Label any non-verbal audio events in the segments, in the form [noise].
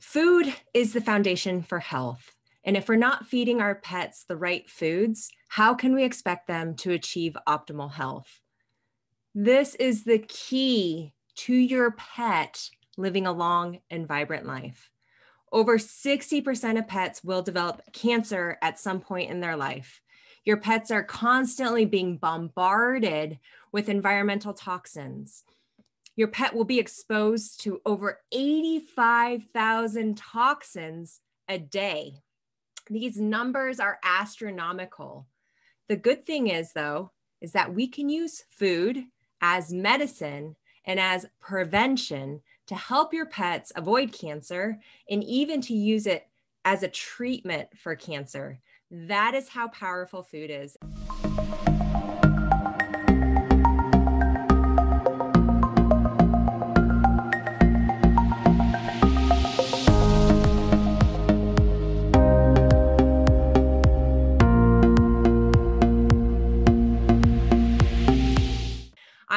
Food is the foundation for health. And if we're not feeding our pets the right foods, how can we expect them to achieve optimal health? This is the key to your pet living a long and vibrant life. Over 60% of pets will develop cancer at some point in their life. Your pets are constantly being bombarded with environmental toxins. Your pet will be exposed to over 85,000 toxins a day. These numbers are astronomical. The good thing is, though, is that we can use food as medicine and as prevention to help your pets avoid cancer and even to use it as a treatment for cancer. That is how powerful food is.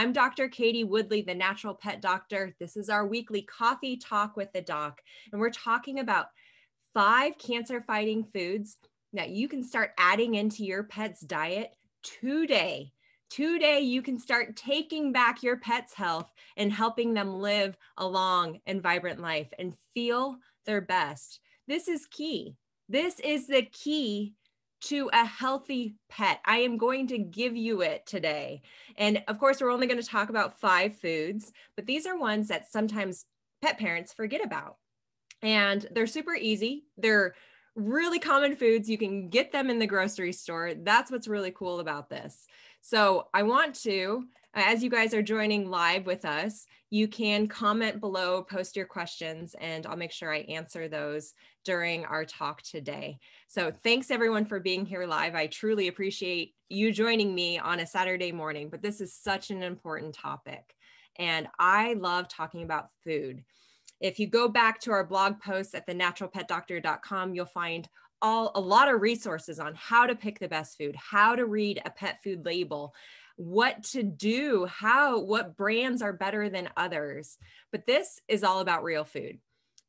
I'm Dr. Katie Woodley, the natural pet doctor. This is our weekly coffee talk with the doc, and we're talking about five cancer fighting foods that you can start adding into your pet's diet today. Today, you can start taking back your pet's health and helping them live a long and vibrant life and feel their best. This is key. This is the key to a healthy pet. I am going to give you it today. And of course, we're only going to talk about five foods, but these are ones that sometimes pet parents forget about. And they're super easy. They're really common foods. You can get them in the grocery store. That's what's really cool about this. So, I want to as you guys are joining live with us, you can comment below, post your questions, and I'll make sure I answer those during our talk today. So thanks everyone for being here live. I truly appreciate you joining me on a Saturday morning, but this is such an important topic. And I love talking about food. If you go back to our blog posts at thenaturalpetdoctor.com, you'll find all a lot of resources on how to pick the best food, how to read a pet food label, what to do, how, what brands are better than others. But this is all about real food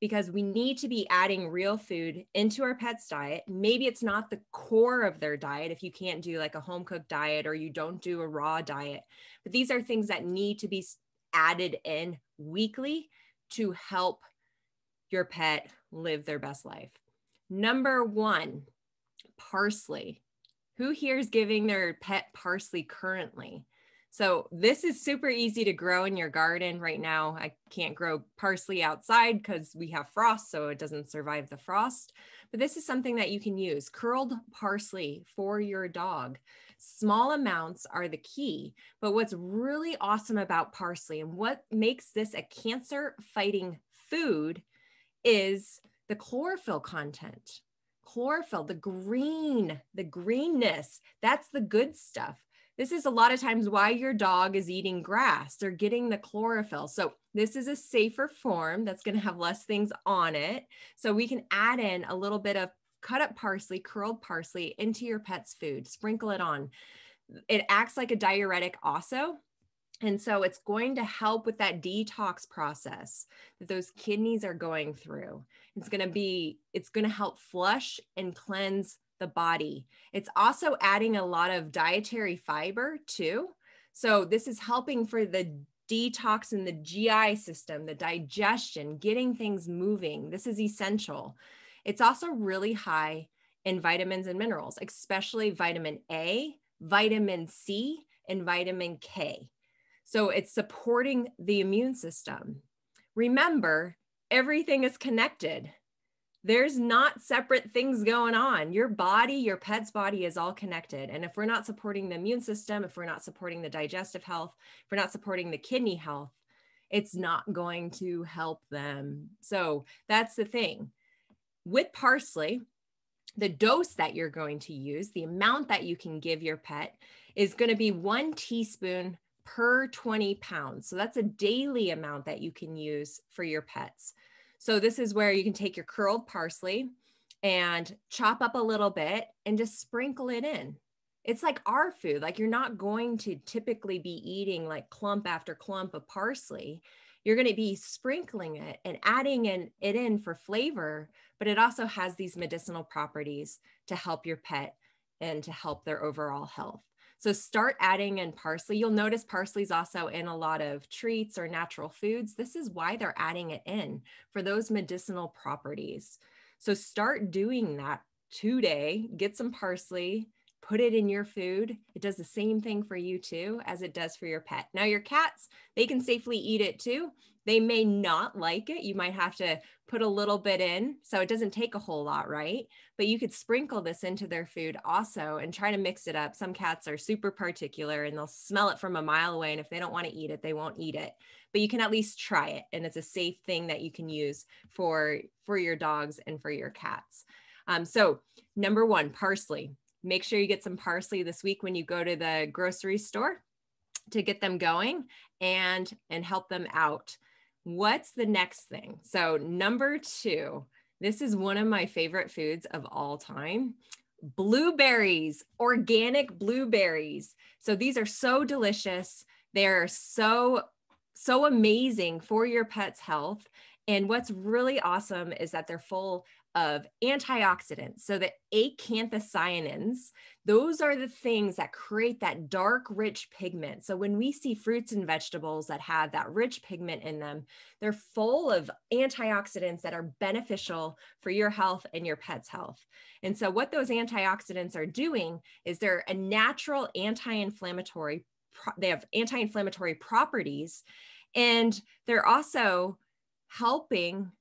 because we need to be adding real food into our pet's diet. Maybe it's not the core of their diet if you can't do like a home cooked diet or you don't do a raw diet, but these are things that need to be added in weekly to help your pet live their best life. Number one, parsley who here is giving their pet parsley currently? So this is super easy to grow in your garden right now. I can't grow parsley outside because we have frost, so it doesn't survive the frost. But this is something that you can use curled parsley for your dog. Small amounts are the key. But what's really awesome about parsley and what makes this a cancer fighting food is the chlorophyll content chlorophyll, the green, the greenness. That's the good stuff. This is a lot of times why your dog is eating grass. They're getting the chlorophyll. So this is a safer form that's going to have less things on it. So we can add in a little bit of cut up parsley, curled parsley into your pet's food, sprinkle it on. It acts like a diuretic also. And so it's going to help with that detox process that those kidneys are going through. It's going to be, it's going to help flush and cleanse the body. It's also adding a lot of dietary fiber too. So this is helping for the detox in the GI system, the digestion, getting things moving. This is essential. It's also really high in vitamins and minerals, especially vitamin A, vitamin C, and vitamin K. So it's supporting the immune system. Remember, everything is connected. There's not separate things going on. Your body, your pet's body is all connected. And if we're not supporting the immune system, if we're not supporting the digestive health, if we're not supporting the kidney health, it's not going to help them. So that's the thing. With parsley, the dose that you're going to use, the amount that you can give your pet, is going to be one teaspoon per 20 pounds. So that's a daily amount that you can use for your pets. So this is where you can take your curled parsley and chop up a little bit and just sprinkle it in. It's like our food. Like you're not going to typically be eating like clump after clump of parsley. You're going to be sprinkling it and adding in, it in for flavor, but it also has these medicinal properties to help your pet and to help their overall health. So start adding in parsley. You'll notice parsley's also in a lot of treats or natural foods. This is why they're adding it in for those medicinal properties. So start doing that today. Get some parsley, put it in your food. It does the same thing for you too as it does for your pet. Now, your cats, they can safely eat it too. They may not like it. You might have to put a little bit in. So it doesn't take a whole lot, right? But you could sprinkle this into their food also and try to mix it up. Some cats are super particular and they'll smell it from a mile away. And if they don't want to eat it, they won't eat it. But you can at least try it. And it's a safe thing that you can use for, for your dogs and for your cats. Um, so, number one, parsley. Make sure you get some parsley this week when you go to the grocery store to get them going and and help them out What's the next thing? So, number two, this is one of my favorite foods of all time blueberries, organic blueberries. So, these are so delicious. They're so, so amazing for your pet's health. And what's really awesome is that they're full of antioxidants. So the acanthocyanins, those are the things that create that dark, rich pigment. So when we see fruits and vegetables that have that rich pigment in them, they're full of antioxidants that are beneficial for your health and your pet's health. And so what those antioxidants are doing is they're a natural anti-inflammatory, they have anti-inflammatory properties, and they're also helping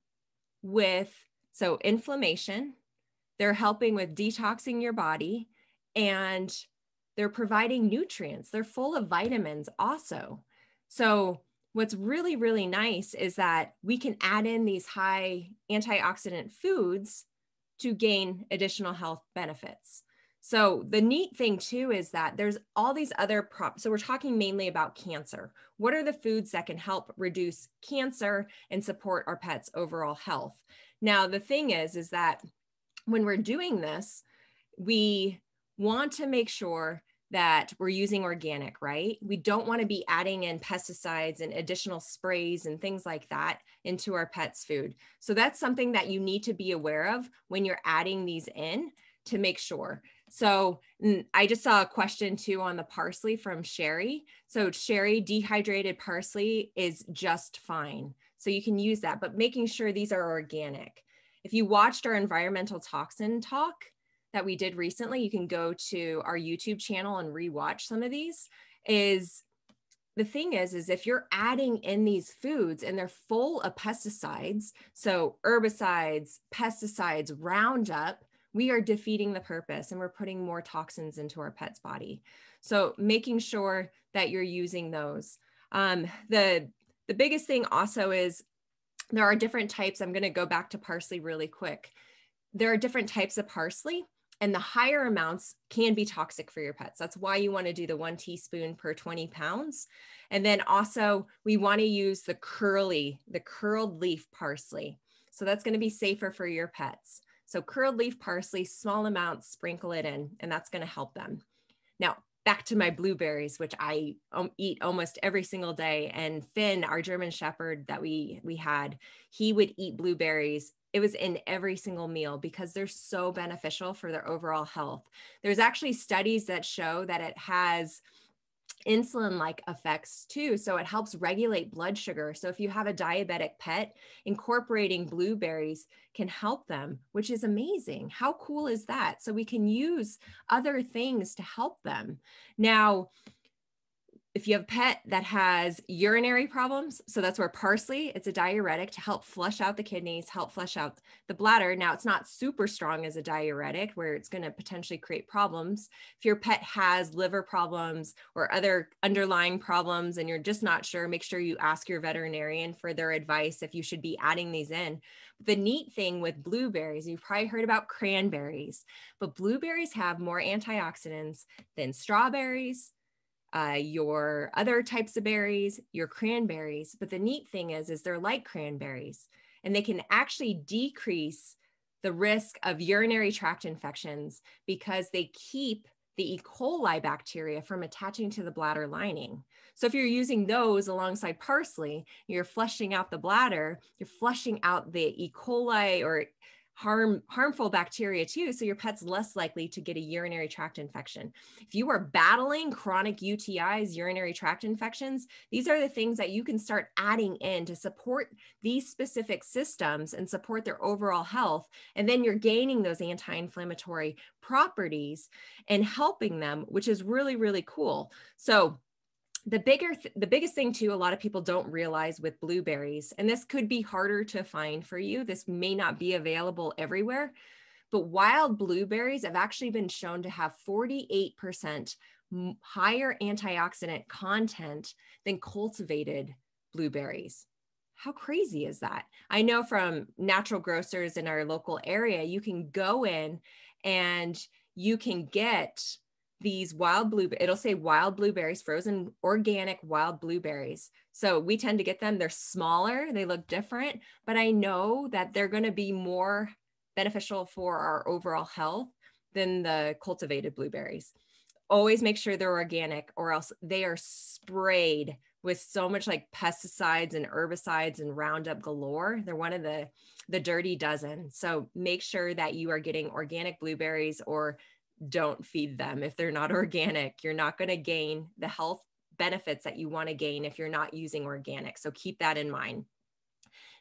with so, inflammation, they're helping with detoxing your body, and they're providing nutrients. They're full of vitamins also. So, what's really, really nice is that we can add in these high antioxidant foods to gain additional health benefits. So, the neat thing too is that there's all these other props. So, we're talking mainly about cancer. What are the foods that can help reduce cancer and support our pets' overall health? Now, the thing is, is that when we're doing this, we want to make sure that we're using organic, right? We don't want to be adding in pesticides and additional sprays and things like that into our pets' food. So that's something that you need to be aware of when you're adding these in to make sure. So mm, I just saw a question too on the parsley from Sherry. So Sherry, dehydrated parsley is just fine. So you can use that, but making sure these are organic. If you watched our environmental toxin talk that we did recently, you can go to our YouTube channel and rewatch some of these. Is the thing is, is if you're adding in these foods and they're full of pesticides, so herbicides, pesticides, Roundup, we are defeating the purpose and we're putting more toxins into our pet's body. So making sure that you're using those. Um, the the biggest thing also is there are different types. I'm going to go back to parsley really quick. There are different types of parsley, and the higher amounts can be toxic for your pets. That's why you want to do the one teaspoon per 20 pounds. And then also, we want to use the curly, the curled leaf parsley. So that's going to be safer for your pets. So curled leaf parsley, small amounts, sprinkle it in, and that's going to help them. Now, back to my blueberries, which I um, eat almost every single day. And Finn, our German Shepherd that we we had, he would eat blueberries. It was in every single meal because they're so beneficial for their overall health. There's actually studies that show that it has insulin like effects too. So it helps regulate blood sugar. So if you have a diabetic pet, incorporating blueberries can help them, which is amazing. How cool is that? So we can use other things to help them. Now, if you have a pet that has urinary problems, so that's where parsley, it's a diuretic to help flush out the kidneys, help flush out the bladder. Now, it's not super strong as a diuretic where it's going to potentially create problems. If your pet has liver problems or other underlying problems and you're just not sure, make sure you ask your veterinarian for their advice if you should be adding these in. The neat thing with blueberries, you've probably heard about cranberries, but blueberries have more antioxidants than strawberries uh, your other types of berries, your cranberries. But the neat thing is, is they're like cranberries and they can actually decrease the risk of urinary tract infections because they keep the E. coli bacteria from attaching to the bladder lining. So if you're using those alongside parsley, you're flushing out the bladder, you're flushing out the E. coli or harm harmful bacteria too so your pet's less likely to get a urinary tract infection if you are battling chronic utis urinary tract infections these are the things that you can start adding in to support these specific systems and support their overall health and then you're gaining those anti-inflammatory properties and helping them which is really really cool so the bigger th- the biggest thing too a lot of people don't realize with blueberries and this could be harder to find for you this may not be available everywhere but wild blueberries have actually been shown to have 48% higher antioxidant content than cultivated blueberries how crazy is that i know from natural grocers in our local area you can go in and you can get these wild blue it'll say wild blueberries frozen organic wild blueberries so we tend to get them they're smaller they look different but i know that they're going to be more beneficial for our overall health than the cultivated blueberries always make sure they're organic or else they are sprayed with so much like pesticides and herbicides and roundup galore they're one of the the dirty dozen so make sure that you are getting organic blueberries or don't feed them if they're not [laughs] organic. You're not going to gain the health benefits that you want to gain if you're not using organic. So keep that in mind.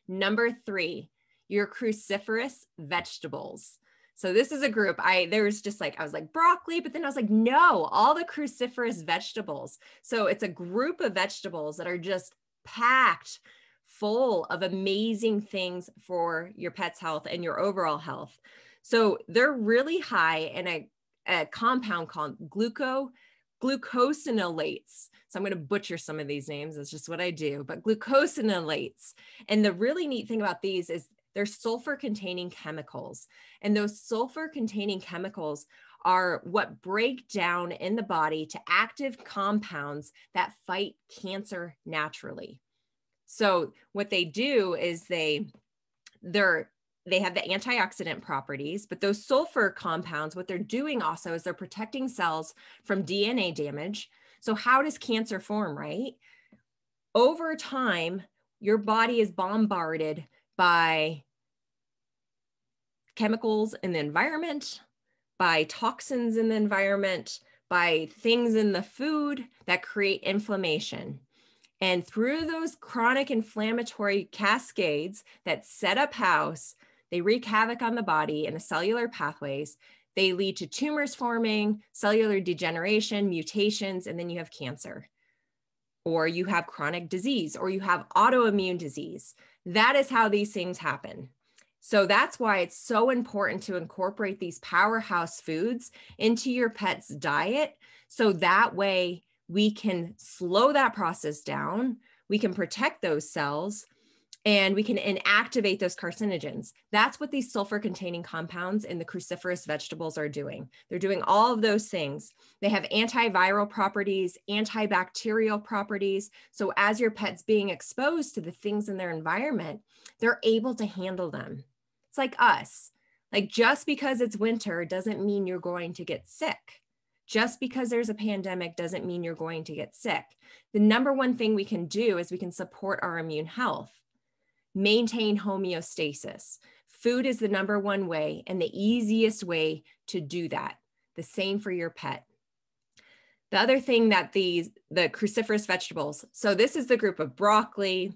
Number three, your cruciferous vegetables. So this is a group I there was just like I was like broccoli, but then I was like no, all the cruciferous vegetables. So it's a group of vegetables that are just packed full of amazing things for your pet's health and your overall health. So they're really high in a a compound called gluco glucosinolates. So I'm going to butcher some of these names. That's just what I do. But glucosinolates. And the really neat thing about these is they're sulfur containing chemicals. And those sulfur containing chemicals are what break down in the body to active compounds that fight cancer naturally. So what they do is they they're they have the antioxidant properties, but those sulfur compounds, what they're doing also is they're protecting cells from DNA damage. So, how does cancer form, right? Over time, your body is bombarded by chemicals in the environment, by toxins in the environment, by things in the food that create inflammation. And through those chronic inflammatory cascades that set up house, they wreak havoc on the body and the cellular pathways. They lead to tumors forming, cellular degeneration, mutations, and then you have cancer. Or you have chronic disease, or you have autoimmune disease. That is how these things happen. So that's why it's so important to incorporate these powerhouse foods into your pet's diet. So that way we can slow that process down, we can protect those cells, and we can inactivate those carcinogens. That's what these sulfur containing compounds in the cruciferous vegetables are doing. They're doing all of those things. They have antiviral properties, antibacterial properties. So, as your pet's being exposed to the things in their environment, they're able to handle them. It's like us. Like, just because it's winter doesn't mean you're going to get sick. Just because there's a pandemic doesn't mean you're going to get sick. The number one thing we can do is we can support our immune health maintain homeostasis. Food is the number one way and the easiest way to do that. The same for your pet. The other thing that these, the cruciferous vegetables, so this is the group of broccoli,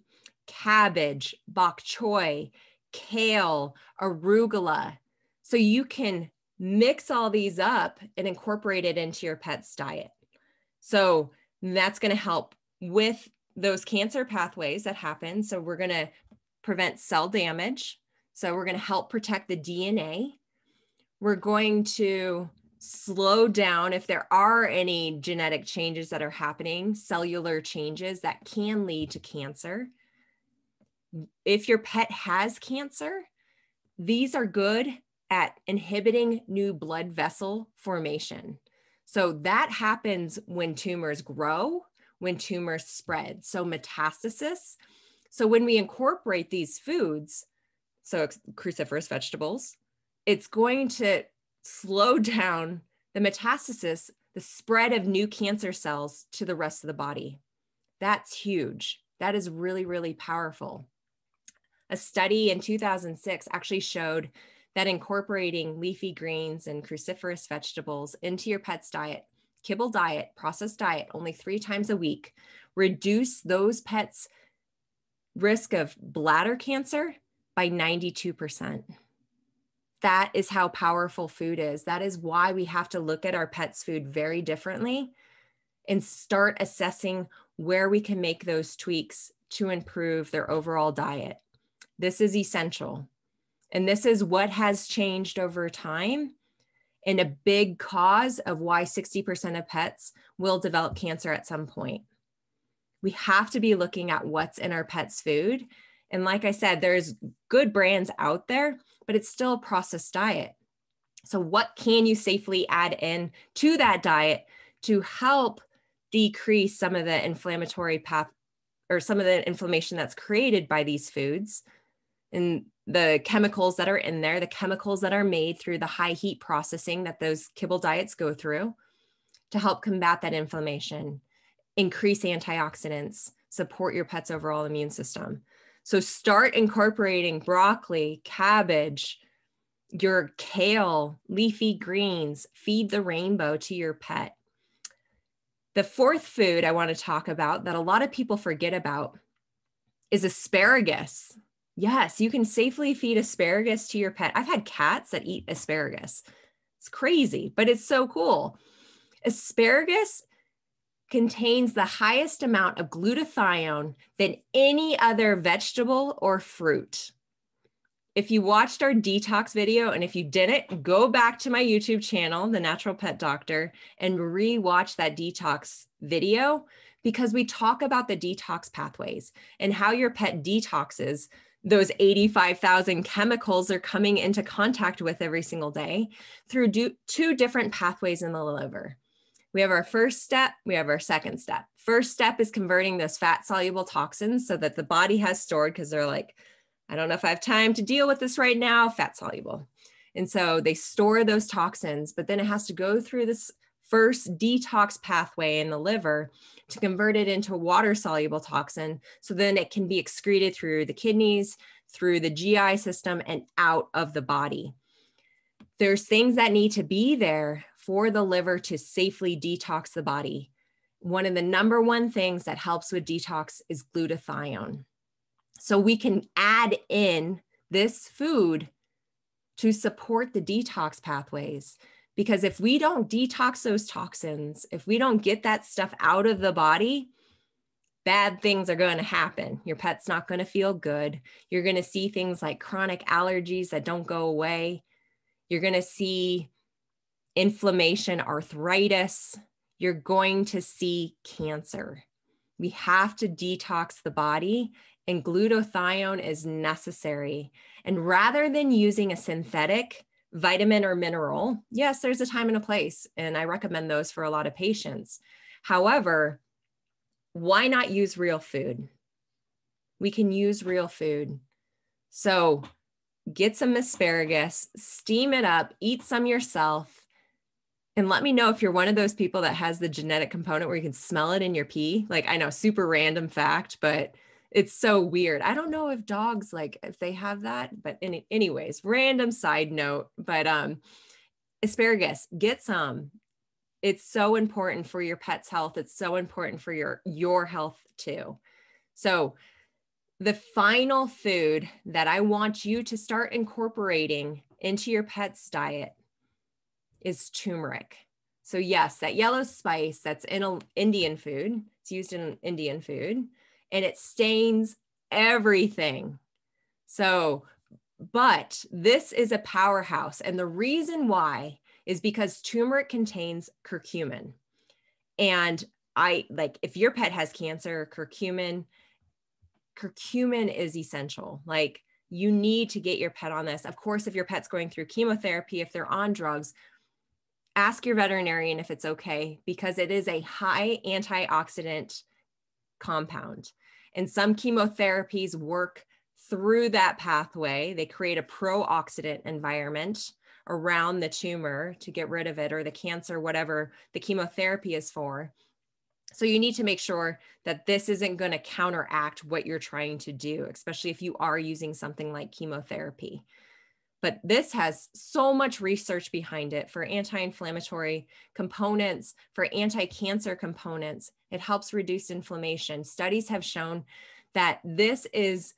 cabbage, bok choy, kale, arugula. So you can mix all these up and incorporate it into your pet's diet. So that's going to help with those cancer pathways that happen. So we're going to prevent cell damage. So we're going to help protect the DNA. We're going to slow down if there are any genetic changes that are happening, cellular changes that can lead to cancer. If your pet has cancer, these are good at inhibiting new blood vessel formation. So that happens when tumors grow, when tumors spread. So metastasis so when we incorporate these foods, so cruciferous vegetables, it's going to slow [laughs] down the metastasis, the spread of new cancer cells to the rest of the body. That's huge. That is really, really powerful. A study in 2006 actually showed that incorporating leafy greens and cruciferous vegetables into your pet's diet, kibble diet, processed diet, only three times a week, reduce those pets' risk of bladder cancer by 92%. That is how powerful food is. That is why we have to look at our pets' food very differently and start assessing where we can make those tweaks to improve their overall diet. This is essential. And this is what has changed over time and a big cause of why 60% of pets will develop cancer at some point we have to be looking at what's in our pet's food. And like I said, there's good brands out there, but it's still a processed diet. So, what can you safely add in to that diet to help decrease some of the inflammatory path or some of the inflammation that's created by these foods and the chemicals that are in there, the chemicals that are made through the high heat processing that those kibble diets go through to help combat that inflammation? increase antioxidants, support your pet's overall immune system. So start incorporating broccoli, cabbage, your kale, leafy greens, feed the rainbow to your pet. The fourth food I want to talk about that a lot of people forget about is asparagus. Yes, you can safely feed asparagus to your pet. I've had cats that eat asparagus. It's crazy, but it's so cool. Asparagus contains the highest amount of glutathione than any other vegetable or fruit. If you watched our detox video, and if you didn't, go back to my YouTube channel, The Natural Pet Doctor, and rewatch that detox video because we talk about the detox pathways and how your pet detoxes those 85,000 chemicals they are coming into contact with every single day through two different pathways in the liver. We have our first step, we have our second step. First step is converting those fat soluble toxins so that the body has stored because they're like, I don't know if I have time to deal with this right now, fat soluble. And so they store those toxins, but then it has to go through this first detox pathway in the liver to convert it into water soluble toxin. So then it can be excreted through the kidneys, through the GI system, and out of the body. There's things that need to be there for the liver to safely detox the body, one of the number one things that helps with detox is glutathione. So we can add in this food to support the detox pathways. Because if we don't detox those toxins, if we don't get that stuff out of the body, bad things are going to happen. Your pet's not going to feel good. You're going to see things like chronic allergies that don't go away. You're going to see inflammation, arthritis, you're going to see cancer. We have to detox the body, and glutathione is necessary. And rather than using a synthetic vitamin or mineral, yes, there's a time and a place, and I recommend those for a lot of patients. However, why not use real food? We can use real food. So get some asparagus, steam it up, eat some yourself, and let me know if you're one of those people that has the genetic component where you can smell it in your pee. Like I know super random fact, but it's so weird. I don't know if dogs like if they have that, but any, anyways, random side note, but um asparagus, get some. It's so important for your pet's health. It's so important for your your health too. So the final food that I want you to start incorporating into your pet's diet is turmeric. So yes, that yellow spice that's in Indian food, it's used in Indian food and it stains everything. So, but this is a powerhouse and the reason why is because turmeric contains curcumin. And I like if your pet has cancer, curcumin curcumin is essential. Like you need to get your pet on this. Of course, if your pet's going through chemotherapy, if they're on drugs, ask your veterinarian if it's okay because it is a high antioxidant compound. And some chemotherapies work through that pathway. They create a pro-oxidant environment around the tumor to get rid of it or the cancer, whatever the chemotherapy is for. So you need to make sure that this isn't going to counteract what you're trying to do, especially if you are using something like chemotherapy but this has so much research behind it for anti-inflammatory components, for anti-cancer components. It helps reduce inflammation. Studies have shown that this is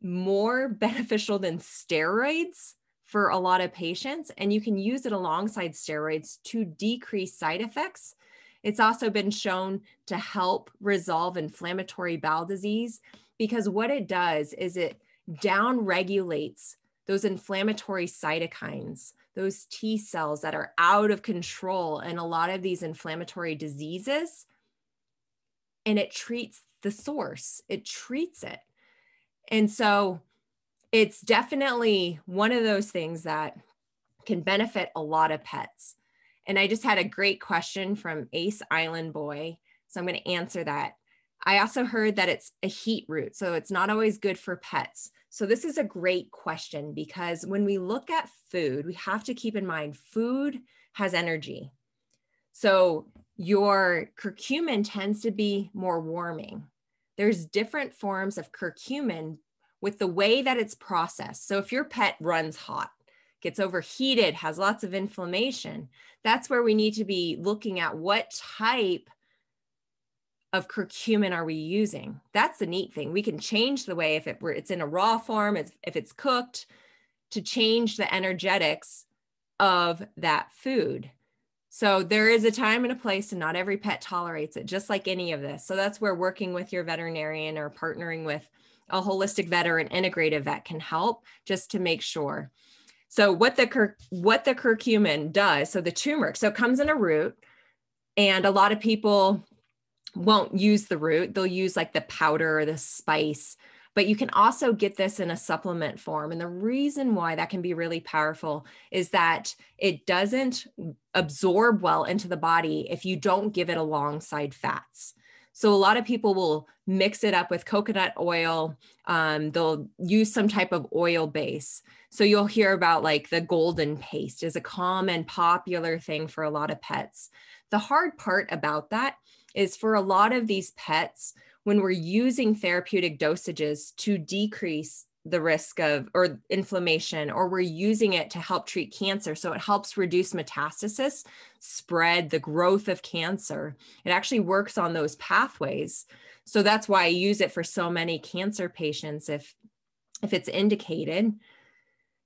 more [laughs] beneficial than steroids for a lot of patients, and you can use it alongside steroids to decrease side effects. It's also been shown to help resolve inflammatory bowel disease because what it does is it downregulates those inflammatory cytokines, those T cells that are out of control in a lot of these inflammatory diseases. And it treats the source, it treats it. And so it's definitely one of those things that can benefit a lot of pets. And I just had a great question from Ace Island Boy. So I'm going to answer that. I also heard that it's a heat root, so it's not always good for pets. So, this is a great question because when we look at food, we have to keep in mind food has energy. So, your curcumin tends to be more warming. There's different forms of curcumin with the way that it's processed. So, if your pet runs hot, gets overheated, has lots of inflammation, that's where we need to be looking at what type of curcumin are we using? That's the neat thing. We can change the way if it were, it's in a raw form, if, if it's cooked, to change the energetics of that food. So there is a time and a place, and not every pet tolerates it, just like any of this. So that's where working with your veterinarian or partnering with a holistic vet or an integrative vet can help, just to make sure. So what the what the curcumin does, so the turmeric, so it comes in a root, and a lot of people won't use the root. They'll use like the powder or the spice, but you can also get this in a supplement form. And the reason why that can be really powerful is that it doesn't absorb well into the body if you don't give it alongside fats. So a lot of people will mix it up with coconut oil. Um, they'll use some type of oil base. So you'll hear about like the golden paste is a common popular thing for a lot of pets. The hard part about that is for a lot of these pets, when we're using therapeutic dosages to decrease the risk of or inflammation or we're using it to help treat cancer so it helps reduce metastasis spread the growth of cancer it actually works on those pathways so that's why i use it for so many cancer patients if if it's indicated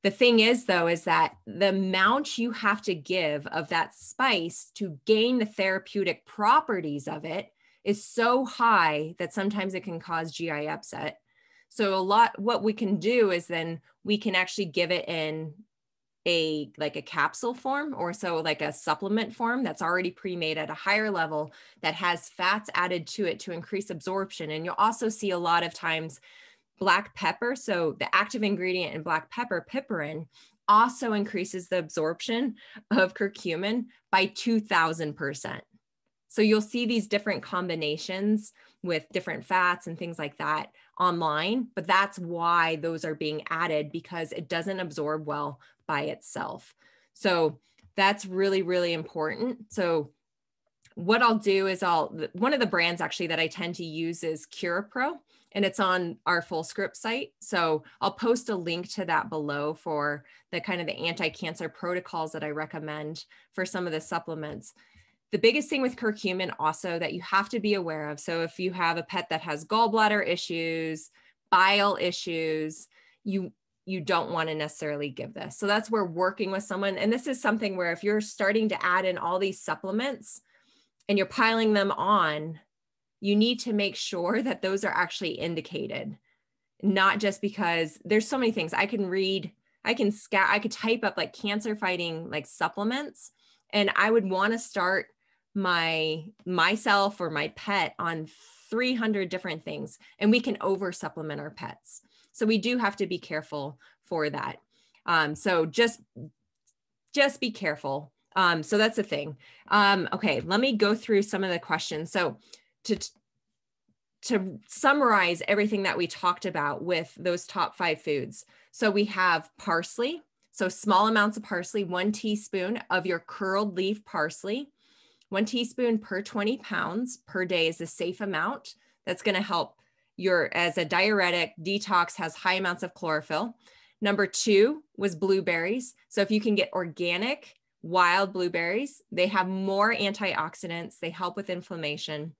the thing is, though, is that the amount you have to give of that spice to gain the therapeutic properties of it is so high that sometimes it can cause GI upset. So, a lot what we can do is then we can actually give it in a like a capsule form or so like a supplement form that's already pre-made at a higher level that has fats added to it to increase absorption and you'll also see a lot of times black pepper, so the active ingredient in black pepper, piperin, also increases the absorption of curcumin by 2000%. So you'll see these different combinations with different fats and things like that online, but that's why those are being added because it doesn't absorb well by itself. So that's really, really important. So what I'll do is I'll, one of the brands actually that I tend to use is CuraPro and it's on our full script site. So I'll post a link to that below for the kind of the anti-cancer protocols that I recommend for some of the supplements. The biggest thing with curcumin also that you have to be aware of. So if you have a pet that has gallbladder issues, bile issues, you you don't want to necessarily give this. So that's where working with someone and this is something where if you're starting to add in all these supplements and you're piling them on, you need to make sure that those are actually indicated, not just because there's so many things I can read, I can scout, I could type up like cancer fighting like supplements, and I would want to start my myself or my pet on 300 different things, and we can over supplement our pets. So we do have to be careful for that. Um, so just just be careful. Um, so that's the thing. Um, okay, let me go through some of the questions. So to to summarize everything that we talked about with those top five foods. So we have parsley, so small amounts of parsley, one teaspoon of your curled leaf parsley, one teaspoon per 20 pounds per day is a safe amount. That's going to help your as a diuretic detox has high amounts of chlorophyll. Number two was blueberries. So if you can get organic wild blueberries, they have more antioxidants. They help with inflammation.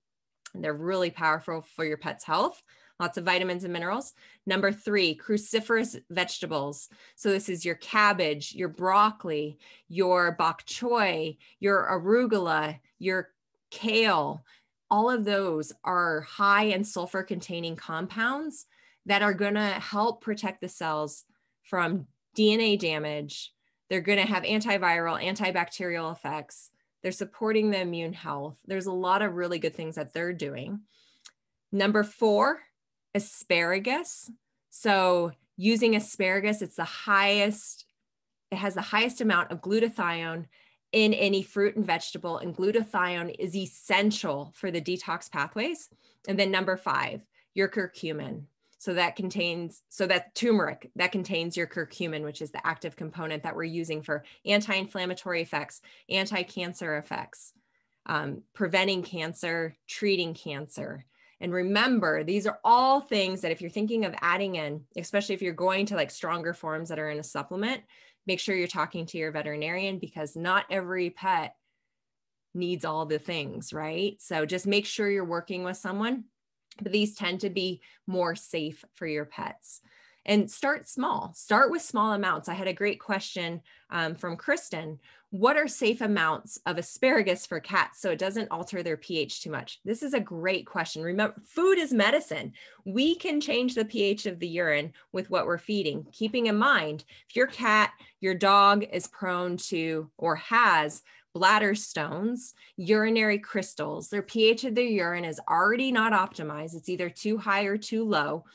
They're really powerful for your pet's health. Lots of vitamins and minerals. Number three, cruciferous vegetables. So, this is your cabbage, your broccoli, your bok choy, your arugula, your kale. All of those are high in sulfur containing compounds that are going to help protect the cells from DNA damage. They're going to have antiviral, antibacterial effects. They're supporting the immune health. There's a lot of really good things that they're doing. Number four, asparagus. So using asparagus, it's the highest, it has the highest amount of glutathione in any fruit and vegetable, and glutathione is essential for the detox pathways. And then number five, your curcumin. So that contains, so that turmeric, that contains your curcumin, which is the active component that we're using for anti-inflammatory effects, anti-cancer effects, um, preventing cancer, treating cancer. And remember, these are all things that if you're thinking of adding in, especially if you're going to like stronger forms that are in a supplement, make sure you're talking to your veterinarian because not every pet needs all the things, right? So just make sure you're working with someone but these tend to be more safe for your pets. And start small, start with small amounts. I had a great question um, from Kristen. What are safe amounts of asparagus for cats so it doesn't alter their pH too much? This is a great question. Remember, food is medicine. We can change the pH of the urine with what we're feeding. Keeping in mind, if your cat, your dog is prone to or has bladder stones, urinary crystals. Their pH of their urine is already not optimized. It's either too high or too low.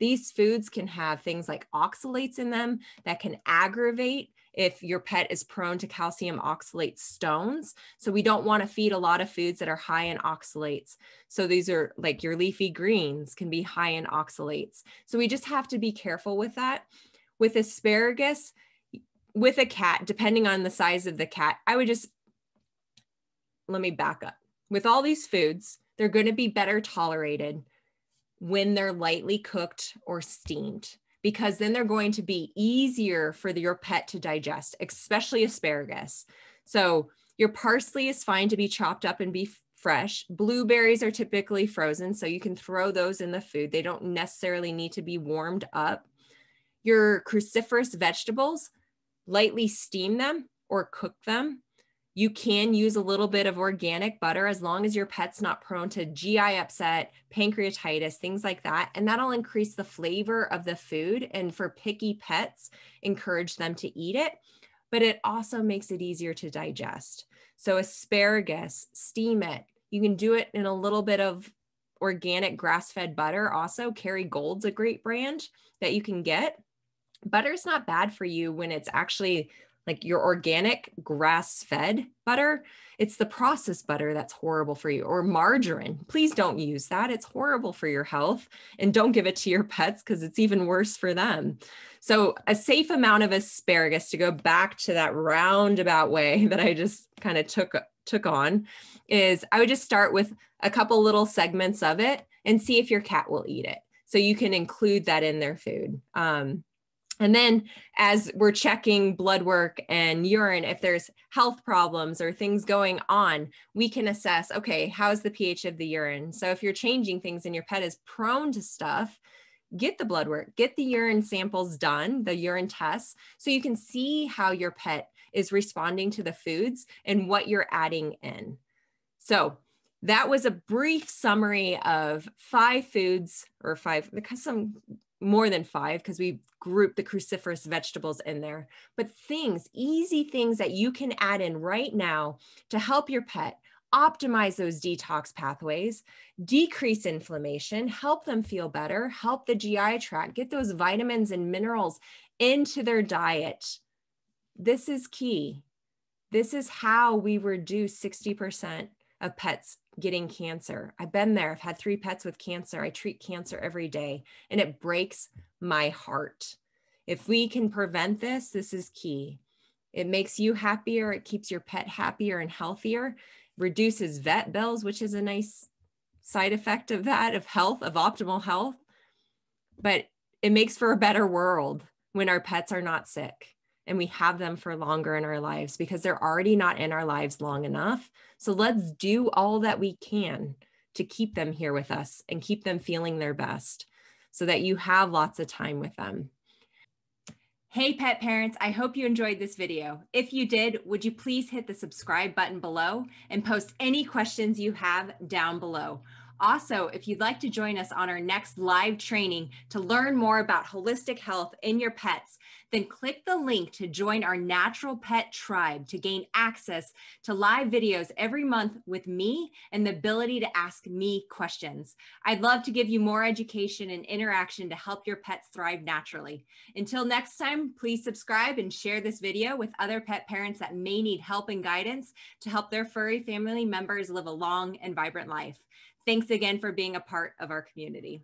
These foods can have things like oxalates in them that can aggravate if your pet is prone to calcium oxalate stones. So we don't want to feed a lot of foods that are high in oxalates. So these are like your leafy greens can be high in oxalates. So we just have to be careful with that. With asparagus, with a cat, depending on the size of the cat, I would just let me back up. With all these foods, they're going to be better tolerated when they're lightly cooked or steamed because then they're going to be easier for the, your pet to digest, especially asparagus. So, your parsley is fine to be chopped up and be fresh. Blueberries are typically frozen, so you can throw those in the food. They don't necessarily need to be warmed up. Your cruciferous vegetables, lightly steam them or cook them. You can use a little bit of organic butter as long as your pet's not prone to GI upset, pancreatitis, things like that. And that'll increase the flavor of the food. And for picky pets, encourage them to eat it, but it also makes it easier to digest. So, asparagus, steam it. You can do it in a little bit of organic grass fed butter. Also, Kerry Gold's a great brand that you can get. Butter's not bad for you when it's actually like your organic grass fed butter, it's the processed butter that's horrible for you, or margarine. Please don't use that. It's horrible for your health. And don't give it to your pets because it's even worse for them. So, a safe amount of asparagus to go back to that roundabout way [laughs] that I just kind of took took on is I would just start with a couple little segments of it and see if your cat will eat it. So you can include that in their food. Um, and then as we're checking blood work and urine, if there's health problems or things going on, we can assess, okay, how's the pH of the urine? So if you're changing things and your pet is prone to stuff, get the blood work, get the urine samples done, the urine tests, so you can see how your pet is responding to the foods and what you're adding in. So that was a brief summary of five foods or five, because some more than five because we group the cruciferous vegetables in there, but things, easy things that you can add in right now to help your pet optimize those detox pathways, decrease inflammation, help them feel better, help the GI tract, get those vitamins and minerals into their diet. This is key. This is how we reduce 60% of pets' getting cancer. I've been there. I've had three pets with cancer. I treat cancer every day and it breaks my heart. If we can prevent this, this is key. It makes you happier. It keeps your pet happier and healthier, reduces vet bills, which is a nice side effect of that, of health, of optimal health. But it makes for a better world when our pets are not sick and we have them for longer in our lives because they're already not in our lives long enough. So let's do all that we can to keep them here with us and keep them feeling their best so that you have lots of time with them. Hey, pet parents, I hope you enjoyed this video. If you did, would you please hit the subscribe button below and post any questions you have down below. Also, if you'd like to join us on our next live training to learn more about holistic health in your pets, then click the link to join our natural pet tribe to gain access to live videos every month with me and the ability to ask me questions. I'd love to give you more education and interaction to help your pets thrive naturally. Until next time, please subscribe and share this video with other pet parents that may need help and guidance to help their furry family members live a long and vibrant life. Thanks again for being a part of our community.